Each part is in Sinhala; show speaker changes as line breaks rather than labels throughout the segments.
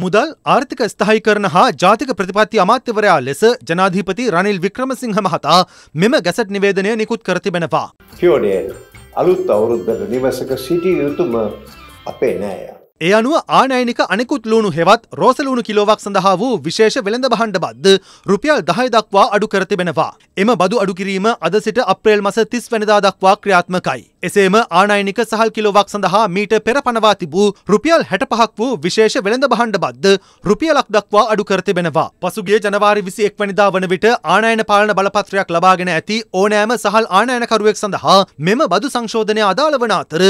මුදල් ආර්ථික ස්ථායිකරණ හා ජාතික ප්‍රතිපත්ති අමාත්‍යවරයා ලෙස ජනාධීපති රනිල් වික්‍රමසිංහ මහතා මෙම ගැසට් නිවේදනය නිකුත් කර තිබෙනවා. කියෝඩේ අලුත් අවුරුද්දට නිවසක සිටිය යුතුම අපේ නෑය. ඒ අනුව ආනයනික අනෙකුත් ලුණු හෙවත් රෝසලුණු කිලෝවක් සඳහා වූ විශේෂ වෙළඳ බහණ්ඩ බද්ද රුපියල් දහය දක්වා අඩු කර තිබෙනවා. එම බදු අඩු කිරීම අද සිට අප්‍රේල් මස 30 වෙනිදා දක්වා ක්‍රියාත්මකයි. එසේම ආනයනික සහල් කිලෝවක් සඳහා මීට පෙර පනවා තිබූ රුපියල් 65ක් වූ විශේෂ වෙළඳ බහණ්ඩ බද්ද රුපියලක් දක්වා අඩු කර තිබෙනවා. පසුගිය ජනවාරි 21 වෙනිදා වන විට ආනයන පාලන බලපත්‍රයක් ලබාගෙන ඇති ඕනෑම සහල් ආනයනකරුවෙක් සඳහා මෙම බදු සංශෝධනය අදාළ වන අතර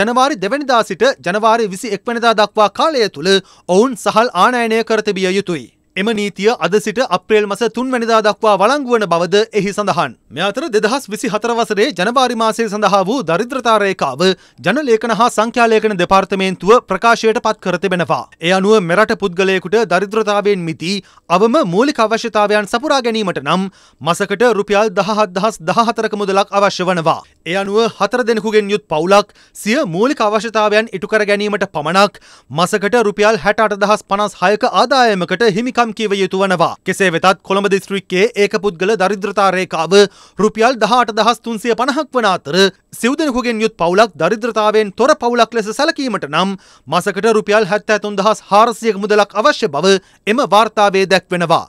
ජනවාරි 2 වෙනිදා සිට ජනවාරි 21 එක් වනදා දක්වා කාලය තුළ ඔවුන් සහල් ආනයනය කරතිබිය යුතුයි. එම නීතිය අද සිට අප්‍රේල් මස තුන්වැනිදා දක්වා වලංගුවන බවද එහි සඳහන්. මෙතර දෙදහස් විසි හතරවසරේ ජනවාරිමාසය සඳහා වූ දරිද්‍රතාරයකාව ජනලේකන හා සංඛ්‍යාලේකන දෙපාර්තමේන්තුව ප්‍රකාශයට පත් කරතිබෙනවා. එය අනුව මෙරට පුද්ගලයකුට දරිද්‍රතාවෙන් මිති අවම මූලික අවශ්‍යතාවයන් සපුරා ගැනීමට නම් මසකට රුපියල් දහහත් දහස් දහතරක මුදලක් අවශ්‍ය වනවා. ඒ අනුව හතර දෙනෙකුගෙන් යුත් පවුලක් සිය මූලික අවශ්‍යතාවයන් ඉටුකර ගැනීමට පමණක් මසකට රුපියල් හැට අටදහස් පනස් හයක ආදායමකට හිමිකම් කිව යුතු වනවා. කෙසේ වෙතත් කොළඹ දිස්ත්‍රික්කේ ඒක පුද්ගල දරිද්‍රතාරේකාව රුපියල් දහට දහස් තුන්සිය පණහක් වන අතර සිව්දෙනකුගෙන් යුත් පවුලක් දරිද්‍රතාවෙන් තොර පවුලක් ලෙස සැලකීමට නම් මසකට රුපියල් හැත්තඇතුන් දහස් හාරසියක මුදලක් අවශ්‍ය බව එම වාර්තාවේ දැක්වෙනවා.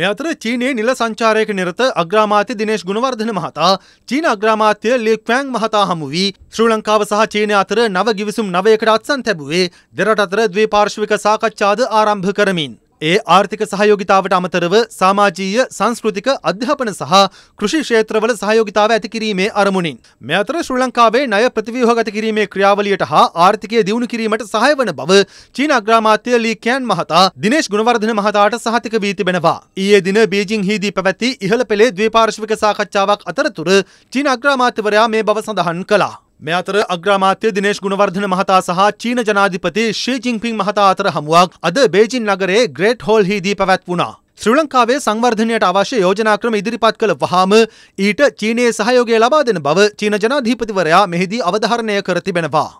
මේ අතර චීනයේ නිල සංචාරයක නිරත අග්‍රාමාත්‍ය දිනේශ් ගුණවර්ධන මහතා චීන අග්‍රාමාත්‍ය ලී ක්වෑන් මහතා හමු වී ශ්‍රී ලංකාව සහ චීනය අතර නව ගිවිසුම් නවයකට අත්සන් තැබුවේ දෙරට අතර ද්වේපාර්ශ්වික සාකච්ඡාද ආරම්භ කරමින් ඒ ආර්ථික සහයෝගිතාවට අමතරව සාමාජීය සංස්කෘතික අධ්‍යාපන සහ කෘෂි ක්ෂේත්‍රවල සහයෝගිතාව ඇති කිරීමේ අරමුණින්. මෙ අතර ශ්‍රී ලංකාවේ ණය ප්‍රතිව්‍යුහගත කිරීමේ ක්‍රියාවලියට හා ආර්ථිකය දියුණු කිරීමට සහාය වන බව චීන අග්‍රාමාත්‍ය ලී කෑන් මහතා දිනේශ් ගුණවර්ධන මහතාට සහතික වී තිබෙනවා. ඊයේ දින බීජිං හිදී පැවැති ඉහළ පෙළේ ද්විපාර්ශ්වික සාකච්ඡාවක් අතරතුර චීන අග්‍රාමාත්‍යවරයා මේ බව සඳහන් කළා. මේ අතර අග්‍රාමාත්‍ය දිනේශ් ගුණවර්ධන මහතා සහ චීන ජනාධිපති ශී ජිංපින් මහතා අතර හමුවක් අද බේජින් නගරයේ ග්‍රේට් හෝල් හිදී පැවැත් වුණා. ශ්‍රී ලංකාවේ සංවර්ධනයට අවශ්‍ය යෝජනා ක්‍රම ඉදිරිපත් කළ වහාම ඊට චීනයේ සහයෝගය ලබා දෙන බව චීන ජනාධිපතිවරයා මෙහිදී අවධාරණය කර තිබෙනවා.